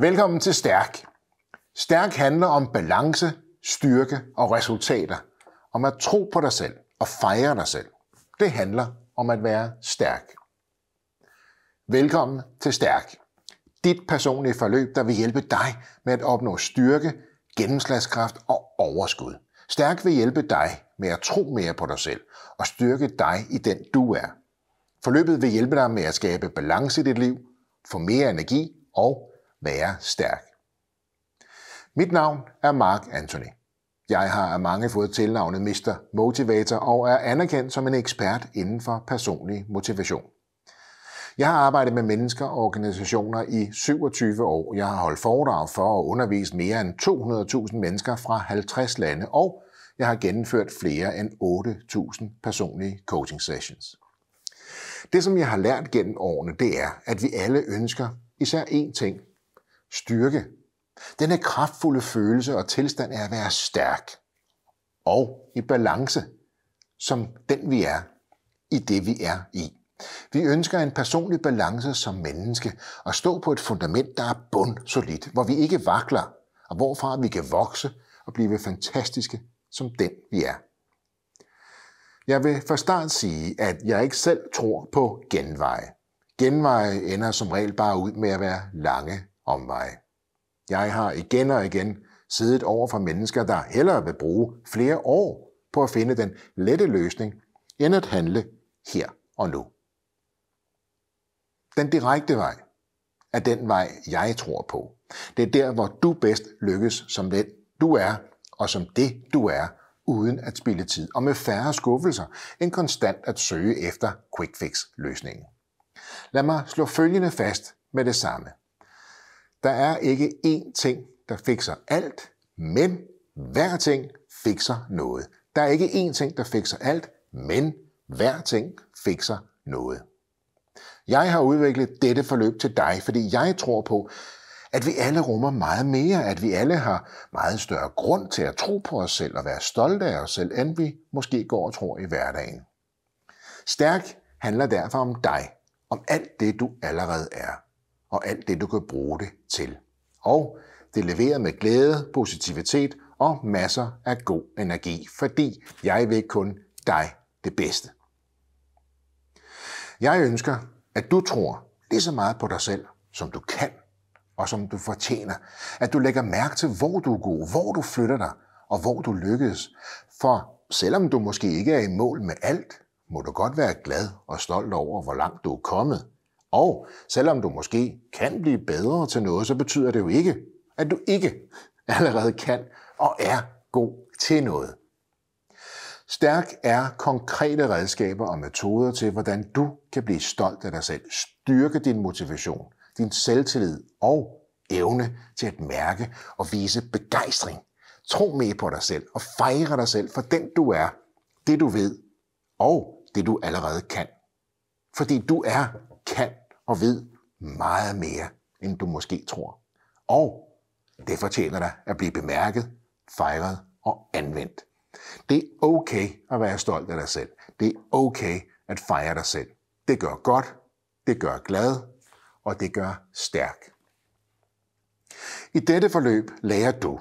Velkommen til Stærk. Stærk handler om balance, styrke og resultater. Om at tro på dig selv og fejre dig selv. Det handler om at være stærk. Velkommen til Stærk. Dit personlige forløb, der vil hjælpe dig med at opnå styrke, gennemslagskraft og overskud. Stærk vil hjælpe dig med at tro mere på dig selv og styrke dig i den du er. Forløbet vil hjælpe dig med at skabe balance i dit liv, få mere energi og være stærk. Mit navn er Mark Anthony. Jeg har af mange fået tilnavnet Mr. Motivator og er anerkendt som en ekspert inden for personlig motivation. Jeg har arbejdet med mennesker og organisationer i 27 år. Jeg har holdt foredrag for og undervist mere end 200.000 mennesker fra 50 lande, og jeg har gennemført flere end 8.000 personlige coaching sessions. Det, som jeg har lært gennem årene, det er, at vi alle ønsker især én ting styrke. Denne kraftfulde følelse og tilstand er at være stærk og i balance, som den vi er, i det vi er i. Vi ønsker en personlig balance som menneske og stå på et fundament, der er bundsolidt, hvor vi ikke vakler, og hvorfra vi kan vokse og blive fantastiske som den vi er. Jeg vil fra start sige, at jeg ikke selv tror på genveje. Genveje ender som regel bare ud med at være lange omveje. Jeg har igen og igen siddet over for mennesker, der hellere vil bruge flere år på at finde den lette løsning, end at handle her og nu. Den direkte vej er den vej, jeg tror på. Det er der, hvor du bedst lykkes som den, du er, og som det, du er, uden at spille tid og med færre skuffelser end konstant at søge efter quick fix løsningen. Lad mig slå følgende fast med det samme. Der er ikke én ting, der fikser alt, men hver ting fikser noget. Der er ikke én ting, der fikser alt, men hver ting fikser noget. Jeg har udviklet dette forløb til dig, fordi jeg tror på, at vi alle rummer meget mere, at vi alle har meget større grund til at tro på os selv og være stolte af os selv, end vi måske går og tror i hverdagen. Stærk handler derfor om dig, om alt det, du allerede er og alt det, du kan bruge det til. Og det leverer med glæde, positivitet og masser af god energi, fordi jeg vil kun dig det bedste. Jeg ønsker, at du tror lige så meget på dig selv, som du kan og som du fortjener. At du lægger mærke til, hvor du er god, hvor du flytter dig og hvor du lykkes. For selvom du måske ikke er i mål med alt, må du godt være glad og stolt over, hvor langt du er kommet. Og selvom du måske kan blive bedre til noget, så betyder det jo ikke, at du ikke allerede kan og er god til noget. Stærk er konkrete redskaber og metoder til, hvordan du kan blive stolt af dig selv, styrke din motivation, din selvtillid og evne til at mærke og vise begejstring. Tro med på dig selv og fejre dig selv for den du er, det du ved og det du allerede kan. Fordi du er kan og ved meget mere, end du måske tror. Og det fortjener dig at blive bemærket, fejret og anvendt. Det er okay at være stolt af dig selv. Det er okay at fejre dig selv. Det gør godt, det gør glad, og det gør stærk. I dette forløb lærer du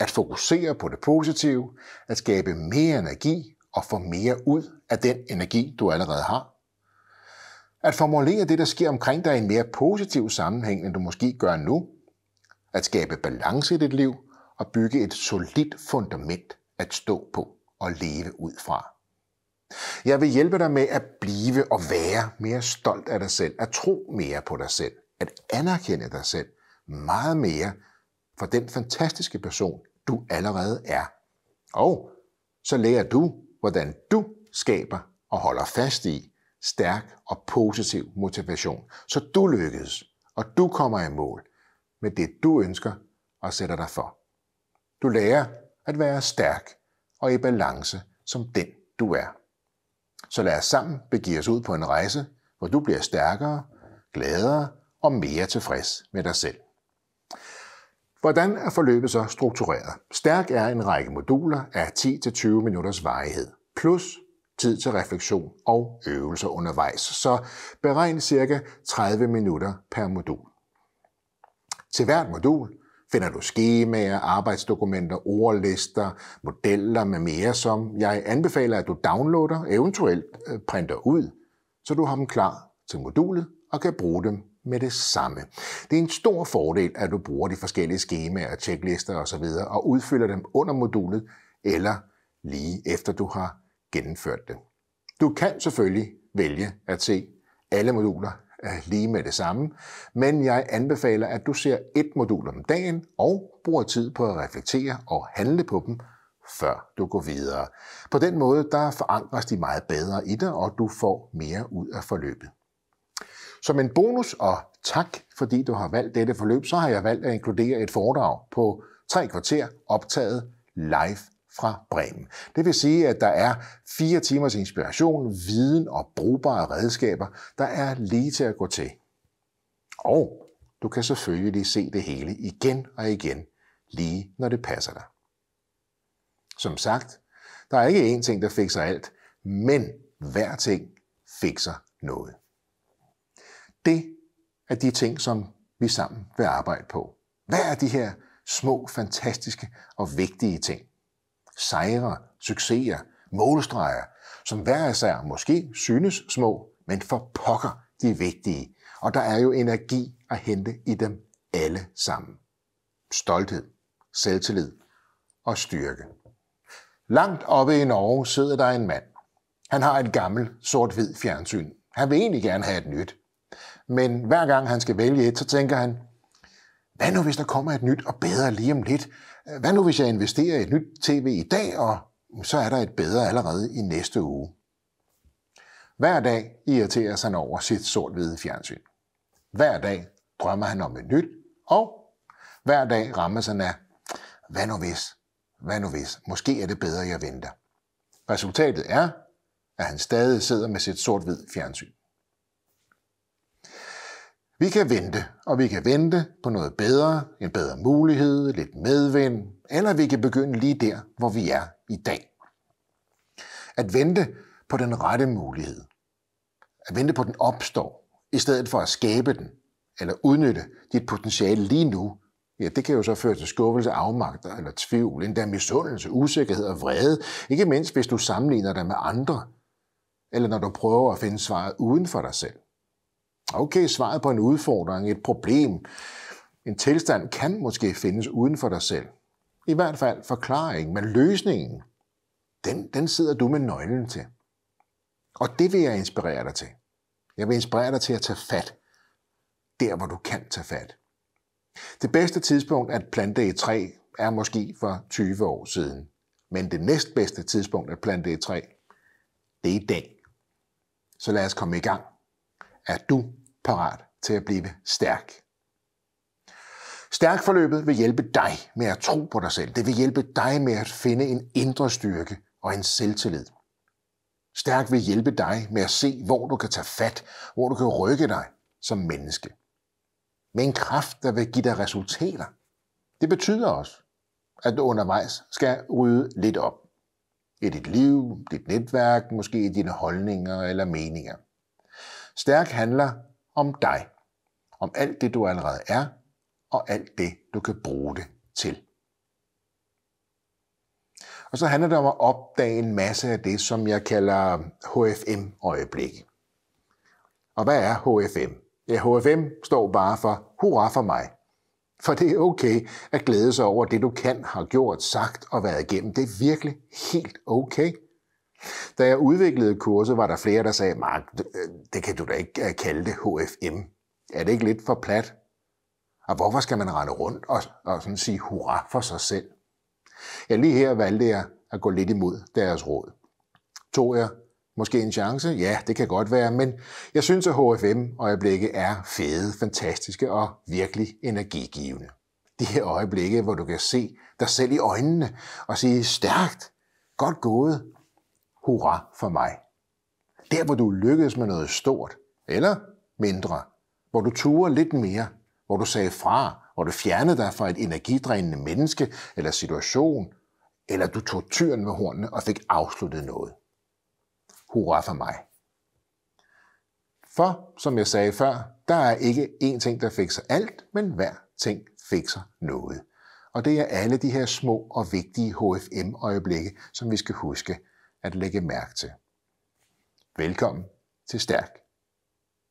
at fokusere på det positive, at skabe mere energi og få mere ud af den energi, du allerede har, at formulere det, der sker omkring dig i en mere positiv sammenhæng, end du måske gør nu. At skabe balance i dit liv og bygge et solidt fundament at stå på og leve ud fra. Jeg vil hjælpe dig med at blive og være mere stolt af dig selv, at tro mere på dig selv, at anerkende dig selv meget mere for den fantastiske person, du allerede er. Og så lærer du, hvordan du skaber og holder fast i stærk og positiv motivation, så du lykkes, og du kommer i mål med det, du ønsker og sætter dig for. Du lærer at være stærk og i balance som den, du er. Så lad os sammen begive os ud på en rejse, hvor du bliver stærkere, gladere og mere tilfreds med dig selv. Hvordan er forløbet så struktureret? Stærk er en række moduler af 10-20 minutters varighed, plus tid til refleksion og øvelser undervejs. Så beregn ca. 30 minutter per modul. Til hvert modul finder du skemaer, arbejdsdokumenter, ordlister, modeller med mere, som jeg anbefaler, at du downloader, eventuelt øh, printer ud, så du har dem klar til modulet og kan bruge dem med det samme. Det er en stor fordel, at du bruger de forskellige skemaer, checklister osv. og udfylder dem under modulet eller lige efter du har gennemført det. Du kan selvfølgelig vælge at se alle moduler øh, lige med det samme, men jeg anbefaler, at du ser et modul om dagen og bruger tid på at reflektere og handle på dem, før du går videre. På den måde, der forankres de meget bedre i dig, og du får mere ud af forløbet. Som en bonus og tak, fordi du har valgt dette forløb, så har jeg valgt at inkludere et foredrag på tre kvarter optaget live fra Bremen. Det vil sige, at der er fire timers inspiration, viden og brugbare redskaber, der er lige til at gå til. Og du kan selvfølgelig se det hele igen og igen, lige når det passer dig. Som sagt, der er ikke én ting, der fikser alt, men hver ting fikser noget. Det er de ting, som vi sammen vil arbejde på. Hvad er de her små, fantastiske og vigtige ting? sejre, succeser, målstreger, som hver især måske synes små, men for pokker de er vigtige. Og der er jo energi at hente i dem alle sammen. Stolthed, selvtillid og styrke. Langt oppe i Norge sidder der en mand. Han har et gammelt sort-hvid fjernsyn. Han vil egentlig gerne have et nyt. Men hver gang han skal vælge et, så tænker han, hvad nu hvis der kommer et nyt og bedre lige om lidt, hvad nu, hvis jeg investerer i et nyt tv i dag, og så er der et bedre allerede i næste uge? Hver dag irriterer han over sit sort-hvide fjernsyn. Hver dag drømmer han om et nyt, og hver dag rammer han af, hvad nu hvis? Hvad nu hvis? Måske er det bedre, jeg venter. Resultatet er, at han stadig sidder med sit sort hvide fjernsyn. Vi kan vente, og vi kan vente på noget bedre, en bedre mulighed, lidt medvind, eller vi kan begynde lige der, hvor vi er i dag. At vente på den rette mulighed. At vente på, at den opstår, i stedet for at skabe den, eller udnytte dit potentiale lige nu, ja, det kan jo så føre til skuffelse, afmagter eller tvivl, endda misundelse, usikkerhed og vrede, ikke mindst hvis du sammenligner dig med andre, eller når du prøver at finde svaret uden for dig selv. Okay, svaret på en udfordring, et problem, en tilstand kan måske findes uden for dig selv. I hvert fald forklaringen, men løsningen, den, den sidder du med nøglen til. Og det vil jeg inspirere dig til. Jeg vil inspirere dig til at tage fat der, hvor du kan tage fat. Det bedste tidspunkt at plante et træ er måske for 20 år siden. Men det næstbedste tidspunkt at plante et træ, det er i dag. Så lad os komme i gang er du parat til at blive stærk. Stærkforløbet vil hjælpe dig med at tro på dig selv. Det vil hjælpe dig med at finde en indre styrke og en selvtillid. Stærk vil hjælpe dig med at se, hvor du kan tage fat, hvor du kan rykke dig som menneske. Med en kraft, der vil give dig resultater. Det betyder også, at du undervejs skal rydde lidt op. I dit liv, dit netværk, måske i dine holdninger eller meninger. Stærk handler om dig, om alt det, du allerede er, og alt det, du kan bruge det til. Og så handler det om at opdage en masse af det, som jeg kalder HFM-øjeblikke. Og hvad er HFM? Ja, HFM står bare for hurra for mig. For det er okay at glæde sig over det, du kan, har gjort, sagt og været igennem. Det er virkelig helt okay. Da jeg udviklede kurset, var der flere, der sagde, Mark, øh, det kan du da ikke øh, kalde det HFM. Er det ikke lidt for plat? Og hvorfor skal man rende rundt og, og sådan sige hurra for sig selv? Ja, lige her valgte jeg at gå lidt imod deres råd. Tog jeg måske en chance? Ja, det kan godt være, men jeg synes, at HFM øjeblikke er fede, fantastiske og virkelig energigivende. De her øjeblikke, hvor du kan se dig selv i øjnene og sige, stærkt, godt gået, hurra for mig. Der, hvor du lykkedes med noget stort, eller mindre, hvor du turer lidt mere, hvor du sagde fra, hvor du fjernede dig fra et energidrænende menneske eller situation, eller du tog tyren med hornene og fik afsluttet noget. Hurra for mig. For, som jeg sagde før, der er ikke én ting, der fikser alt, men hver ting fikser noget. Og det er alle de her små og vigtige HFM-øjeblikke, som vi skal huske at lægge mærke til. Velkommen til Stærk